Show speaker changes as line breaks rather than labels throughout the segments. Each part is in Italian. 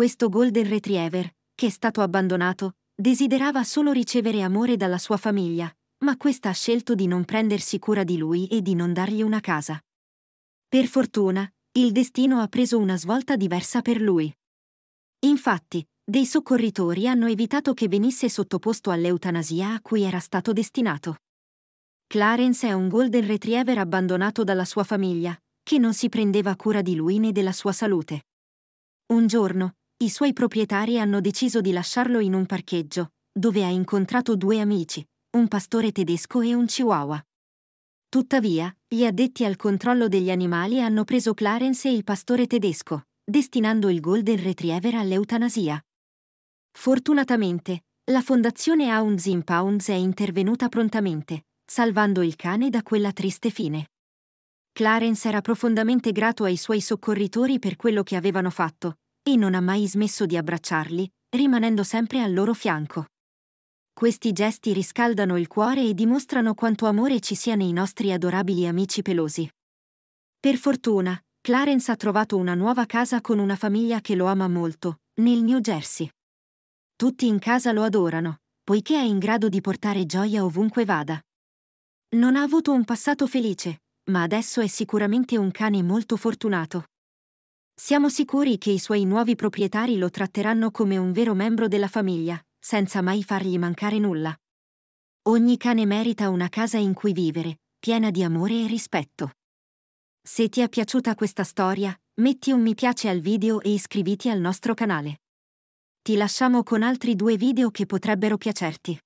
questo Golden Retriever, che è stato abbandonato, desiderava solo ricevere amore dalla sua famiglia, ma questa ha scelto di non prendersi cura di lui e di non dargli una casa. Per fortuna, il destino ha preso una svolta diversa per lui. Infatti, dei soccorritori hanno evitato che venisse sottoposto all'eutanasia a cui era stato destinato. Clarence è un golden retriever abbandonato dalla sua famiglia, che non si prendeva cura di lui né della sua salute. Un giorno, i suoi proprietari hanno deciso di lasciarlo in un parcheggio, dove ha incontrato due amici, un pastore tedesco e un chihuahua. Tuttavia, gli addetti al controllo degli animali hanno preso Clarence e il pastore tedesco, destinando il Golden Retriever all'eutanasia. Fortunatamente, la fondazione Hounds Pounds è intervenuta prontamente, salvando il cane da quella triste fine. Clarence era profondamente grato ai suoi soccorritori per quello che avevano fatto, e non ha mai smesso di abbracciarli, rimanendo sempre al loro fianco. Questi gesti riscaldano il cuore e dimostrano quanto amore ci sia nei nostri adorabili amici pelosi. Per fortuna, Clarence ha trovato una nuova casa con una famiglia che lo ama molto, nel New Jersey. Tutti in casa lo adorano, poiché è in grado di portare gioia ovunque vada. Non ha avuto un passato felice, ma adesso è sicuramente un cane molto fortunato. Siamo sicuri che i suoi nuovi proprietari lo tratteranno come un vero membro della famiglia, senza mai fargli mancare nulla. Ogni cane merita una casa in cui vivere, piena di amore e rispetto. Se ti è piaciuta questa storia, metti un mi piace al video e iscriviti al nostro canale. Ti lasciamo con altri due video che potrebbero piacerti.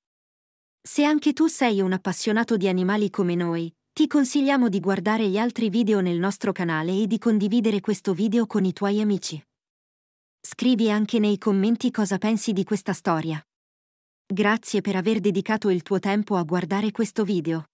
Se anche tu sei un appassionato di animali come noi, ti consigliamo di guardare gli altri video nel nostro canale e di condividere questo video con i tuoi amici. Scrivi anche nei commenti cosa pensi di questa storia. Grazie per aver dedicato il tuo tempo a guardare questo video.